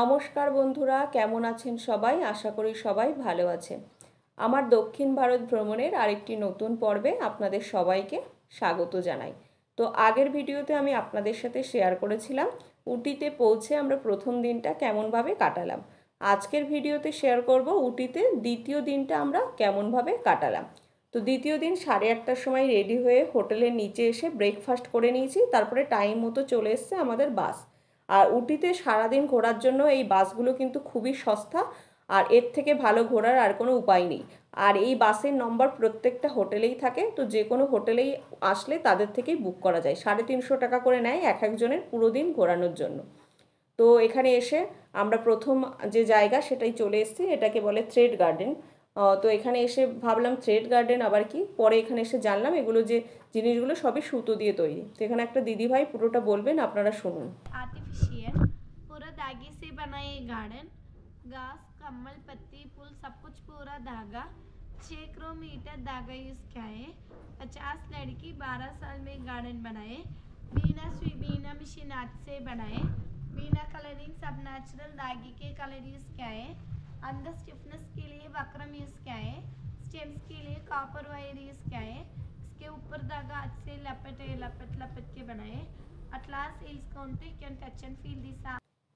নমস্কার বন্ধুরা কেমন আছেন সবাই আশা করি সবাই ভালো আছেন আমার দক্ষিণ ভারত ভ্রমণের আরেকটি নতুন পর্বে আপনাদের সবাইকে স্বাগত জানাই তো আগের ভিডিওতে আমি আপনাদের সাথে শেয়ার করেছিলাম উটিতে পৌঁছে আমরা প্রথম দিনটা কেমনভাবে কাটালাম আজকের ভিডিওতে শেয়ার করব উটিতে দ্বিতীয় দিনটা আমরা কেমনভাবে কাটালাম তো দ্বিতীয় দিন সাড়ে আটটার সময় রেডি হয়ে হোটেলের নিচে এসে ব্রেকফাস্ট করে নিয়েছি তারপরে টাইম মতো চলে এসছে আমাদের বাস আর উটিতে সারাদিন ঘোরার জন্য এই বাসগুলো কিন্তু খুবই সস্তা আর এর থেকে ভালো ঘোরার আর কোনো উপায় নেই আর এই বাসের নম্বর প্রত্যেকটা হোটেলেই থাকে তো যে কোনো হোটেলেই আসলে তাদের থেকেই বুক করা যায় সাড়ে তিনশো টাকা করে নেয় এক একজনের পুরো দিন ঘোরানোর জন্য তো এখানে এসে আমরা প্রথম যে জায়গা সেটাই চলে এসেছি এটাকে বলে থ্রেড গার্ডেন তো এখানে এসে ভাবলাম থ্রেড গার্ডেন আবার কি পরে এখানে এসে জানলাম এগুলো যে জিনিসগুলো সবই সুতো দিয়ে তৈরি তো এখানে একটা দিদিভাই পুরোটা বলবেন আপনারা শুনুন अच्छी है पूरा धागे से बना ये गार्डन घास कमल पत्ती फूल सब कुछ पूरा धागा छः किलोमीटर धागा यूज किया है पचास लड़की बारह साल में गार्डन बनाए बीना स्वी बीना मशीन हाथ से बनाए बीना कलरिंग सब नेचुरल धागे के कलर यूज किया है अंदर स्टिफनेस के लिए वक्रम यूज किया है स्टेम्स के लिए कॉपर वायर यूज किया है इसके ऊपर धागा हाथ से लपट लपेट लपट के बनाए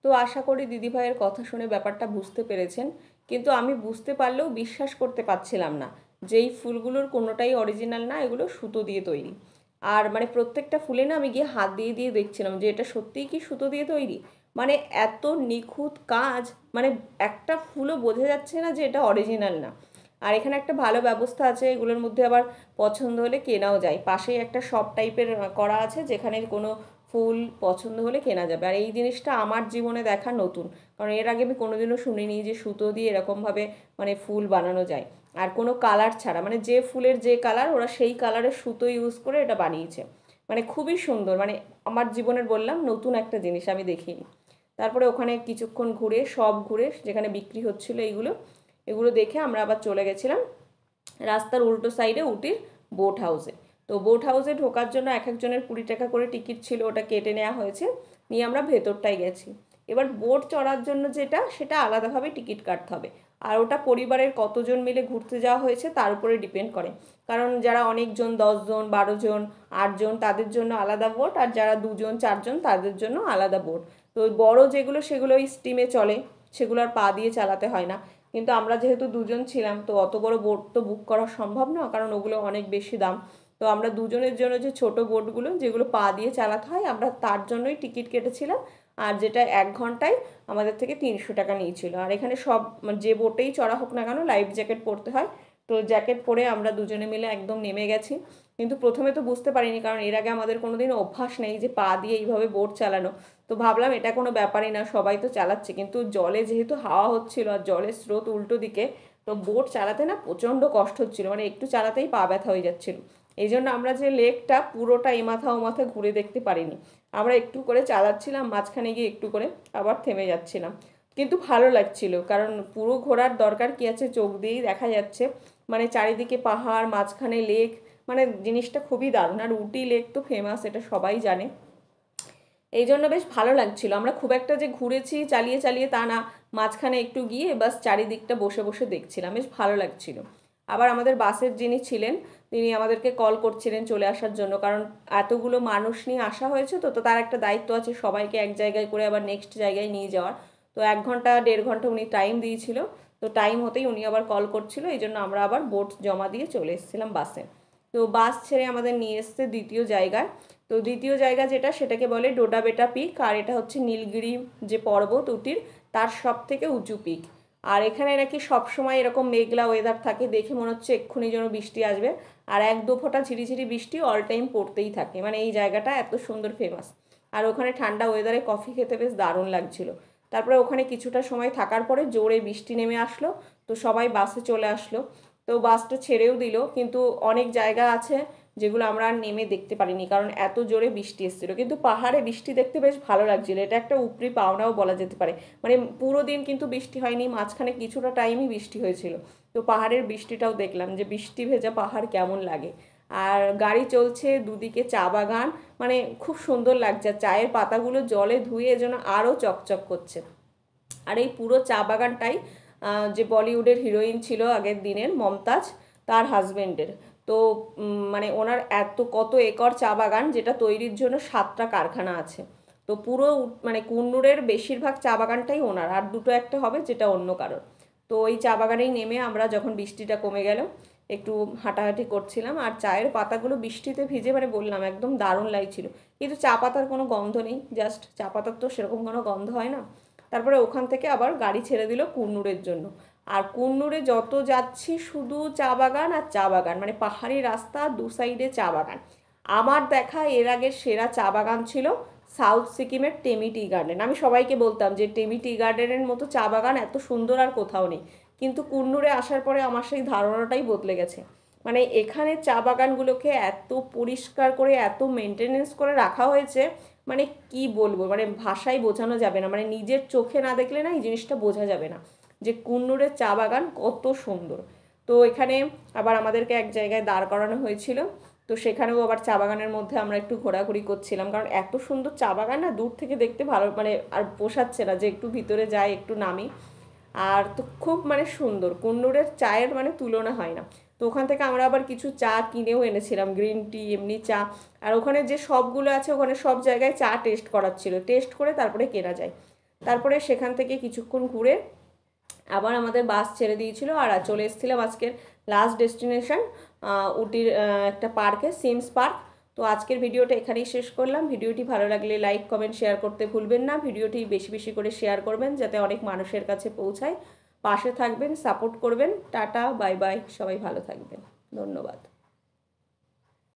তো আশা করি দিদিভাইয়ের কথা শুনে ব্যাপারটা বুঝতে পেরেছেন কিন্তু আমি বুঝতে পারলেও বিশ্বাস করতে পারছিলাম না যে এই ফুলগুলোর কোনোটাই অরিজিনাল না এগুলো সুতো দিয়ে তৈরি আর মানে প্রত্যেকটা ফুলে না আমি গিয়ে হাত দিয়ে দিয়ে দেখছিলাম যে এটা সত্যিই কি সুতো দিয়ে তৈরি মানে এত নিখুঁত কাজ মানে একটা ফুলও বোঝা যাচ্ছে না যে এটা অরিজিনাল না আর এখানে একটা ভালো ব্যবস্থা আছে এগুলোর মধ্যে আবার পছন্দ হলে কেনাও যায় পাশেই একটা শপ টাইপের করা আছে যেখানে কোনো ফুল পছন্দ হলে কেনা যাবে আর এই জিনিসটা আমার জীবনে দেখা নতুন কারণ এর আগে আমি কোনোদিনও শুনিনি যে সুতো দিয়ে এরকমভাবে মানে ফুল বানানো যায় আর কোনো কালার ছাড়া মানে যে ফুলের যে কালার ওরা সেই কালারের সুতো ইউজ করে এটা বানিয়েছে মানে খুবই সুন্দর মানে আমার জীবনের বললাম নতুন একটা জিনিস আমি দেখিনি তারপরে ওখানে কিছুক্ষণ ঘুরে সব ঘুরে যেখানে বিক্রি হচ্ছিল এইগুলো এগুলো দেখে আমরা আবার চলে গেছিলাম রাস্তার উল্টো সাইডে উটির বোট হাউসে তো বোট হাউসে ঢোকার জন্য এক একজনের কুড়ি টাকা করে টিকিট ছিল ওটা কেটে নেওয়া হয়েছে নিয়ে আমরা ভেতরটায় গেছি এবার বোট চড়ার জন্য যেটা সেটা আলাদাভাবে টিকিট কাটতে হবে আর ওটা পরিবারের কতজন মিলে ঘুরতে যাওয়া হয়েছে তার উপরে ডিপেন্ড করে কারণ যারা অনেকজন দশজন বারোজন আটজন তাদের জন্য আলাদা বোট আর যারা দুজন চারজন তাদের জন্য আলাদা বোট তো বড় যেগুলো সেগুলো ওই স্টিমে চলে সেগুলো আর পা দিয়ে চালাতে হয় না কিন্তু আমরা যেহেতু দুজন ছিলাম তো অত বড় বোট তো বুক করা সম্ভব না কারণ ওগুলো অনেক বেশি দাম তো আমরা দুজনের জন্য যে ছোট বোটগুলো যেগুলো পা দিয়ে চালাতে হয় আমরা তার জন্যই টিকিট কেটেছিলাম আর যেটা এক ঘন্টায় আমাদের থেকে তিনশো টাকা নিয়েছিল আর এখানে সব মানে যে বোটেই চড়া হোক না কেন লাইফ জ্যাকেট পরতে হয় তো জ্যাকেট পরে আমরা দুজনে মিলে একদম নেমে গেছি কিন্তু প্রথমে তো বুঝতে পারিনি কারণ এর আগে আমাদের কোনো দিন অভ্যাস নেই যে পা দিয়ে এইভাবে বোট চালানো তো ভাবলাম এটা কোনো ব্যাপারই না সবাই তো চালাচ্ছে কিন্তু জলে যেহেতু হাওয়া হচ্ছিল আর জলের স্রোত উল্টো দিকে তো বোট চালাতে না প্রচণ্ড কষ্ট হচ্ছিলো মানে একটু চালাতেই পা ব্যথা হয়ে যাচ্ছিলো এই জন্য আমরা যে লেকটা পুরোটা এমাথা মাথা ও মাথা ঘুরে দেখতে পারিনি আমরা একটু করে চালাচ্ছিলাম মাঝখানে গিয়ে একটু করে আবার থেমে যাচ্ছিলাম কিন্তু ভালো লাগছিল কারণ পুরো ঘোরার দরকার কী আছে চোখ দিয়েই দেখা যাচ্ছে মানে চারিদিকে পাহাড় মাঝখানে লেক মানে জিনিসটা খুবই দারুণ আর উটি লেক তো ফেমাস এটা সবাই জানে এই জন্য বেশ ভালো লাগছিল আমরা খুব একটা যে ঘুরেছি চালিয়ে চালিয়ে তা না মাঝখানে একটু গিয়ে বাস চারিদিকটা বসে বসে দেখছিলাম বেশ ভালো লাগছিলো আবার আমাদের বাসের যিনি ছিলেন তিনি আমাদেরকে কল করছিলেন চলে আসার জন্য কারণ এতগুলো মানুষ নিয়ে আসা হয়েছে তো তো তার একটা দায়িত্ব আছে সবাইকে এক জায়গায় করে আবার নেক্সট জায়গায় নিয়ে যাওয়ার তো এক ঘন্টা দেড় ঘন্টা উনি টাইম দিয়েছিল তো টাইম হতেই উনি আবার কল করছিল এই জন্য আমরা আবার বোট জমা দিয়ে চলে এসেছিলাম বাসে তো বাস ছেড়ে আমাদের নিয়ে এসছে দ্বিতীয় জায়গায় তো দ্বিতীয় জায়গা যেটা সেটাকে বলে ডোডাবেটা পিক আর এটা হচ্ছে নীলগিরি যে পর্বত উটির তার সব থেকে উঁচু পিক আর এখানে নাকি সবসময় এরকম মেঘলা ওয়েদার থাকে দেখে মনে হচ্ছে এক্ষুনি যেন বৃষ্টি আসবে আর এক দু ফোঁটা ঝিরিঝিরি বৃষ্টি অল টাইম পড়তেই থাকে মানে এই জায়গাটা এত সুন্দর ফেমাস আর ওখানে ঠান্ডা ওয়েদারে কফি খেতে বেশ দারুণ লাগছিল তারপরে ওখানে কিছুটা সময় থাকার পরে জোরে বৃষ্টি নেমে আসলো তো সবাই বাসে চলে আসলো তো বাসটা ছেড়েও দিল কিন্তু অনেক জায়গা আছে যেগুলো আমরা আর নেমে দেখতে পারিনি কারণ এত জোরে বৃষ্টি এসেছিল কিন্তু পাহাড়ে বৃষ্টি দেখতে বেশ ভালো লাগছিল এটা একটা উপরি পাওনাও বলা যেতে পারে মানে পুরো দিন কিন্তু বৃষ্টি হয়নি মাঝখানে কিছুটা টাইমই বৃষ্টি হয়েছিল তো পাহাড়ের বৃষ্টিটাও দেখলাম যে বৃষ্টি ভেজা পাহাড় কেমন লাগে আর গাড়ি চলছে দুদিকে চা বাগান মানে খুব সুন্দর লাগছে চায়ের পাতাগুলো জলে ধুয়ে যেন আরও চকচক করছে আর এই পুরো চা বাগানটাই যে বলিউডের হিরোইন ছিল আগের দিনের মমতাজ তার হাজব্যান্ডের তো মানে ওনার এত কত একর চা বাগান যেটা তৈরির জন্য সাতটা কারখানা আছে তো পুরো মানে কুন্নুরের বেশিরভাগ চা বাগানটাই ওনার আর দুটো একটা হবে যেটা অন্য কারোর তো ওই চা বাগানেই নেমে আমরা যখন বৃষ্টিটা কমে গেল একটু হাঁটাহাঁটি করছিলাম আর চায়ের পাতাগুলো বৃষ্টিতে ভিজে মানে বললাম একদম দারুণ লাগছিল কিন্তু চা পাতার কোনো গন্ধ নেই জাস্ট চা পাতার তো সেরকম কোনো গন্ধ হয় না তারপরে ওখান থেকে আবার গাড়ি ছেড়ে দিল কুন্নুরের জন্য আর কুন্নুরে যত যাচ্ছি শুধু চা বাগান আর চা বাগান মানে পাহাড়ি রাস্তা দু সাইডে চা বাগান আমার দেখা এর আগে সেরা চা বাগান ছিল সাউথ সিকিমের টেমি টি গার্ডেন আমি সবাইকে বলতাম যে টেমি টি গার্ডেনের মতো চা বাগান এত সুন্দর আর কোথাও নেই কিন্তু কুন্নুরে আসার পরে আমার সেই ধারণাটাই বদলে গেছে মানে এখানে চা বাগানগুলোকে এত পরিষ্কার করে এত মেনটেনেন্স করে রাখা হয়েছে মানে কি বলবো মানে ভাষায় বোঝানো যাবে না মানে নিজের চোখে না দেখলে না এই জিনিসটা বোঝা যাবে না যে কুন্নুরের চা বাগান কত সুন্দর তো এখানে আবার আমাদেরকে এক জায়গায় দাঁড় করানো হয়েছিল তো সেখানেও আবার চা বাগানের মধ্যে আমরা একটু ঘোরাঘুরি করছিলাম কারণ এত সুন্দর চা বাগান না দূর থেকে দেখতে ভালো মানে আর পোষাচ্ছে না যে একটু ভিতরে যাই একটু নামি আর তো খুব মানে সুন্দর কুন্নুরের চায়ের মানে তুলনা হয় না তো ওখান থেকে আমরা আবার কিছু চা কিনেও এনেছিলাম গ্রিন টি এমনি চা আর ওখানে যে সবগুলো আছে ওখানে সব জায়গায় চা টেস্ট করাচ্ছিল টেস্ট করে তারপরে কেনা যায় তারপরে সেখান থেকে কিছুক্ষণ ঘুরে আবার আমাদের বাস ছেড়ে দিয়েছিল আর চলে এসেছিলাম আজকের লাস্ট ডেস্টিনেশন উটির একটা পার্কে সিমস পার্ক তো আজকের ভিডিওটা এখানেই শেষ করলাম ভিডিওটি ভালো লাগলে লাইক কমেন্ট শেয়ার করতে ভুলবেন না ভিডিওটি বেশি বেশি করে শেয়ার করবেন যাতে অনেক মানুষের কাছে পৌঁছায় পাশে থাকবেন সাপোর্ট করবেন টাটা বাই বাই সবাই ভালো থাকবেন ধন্যবাদ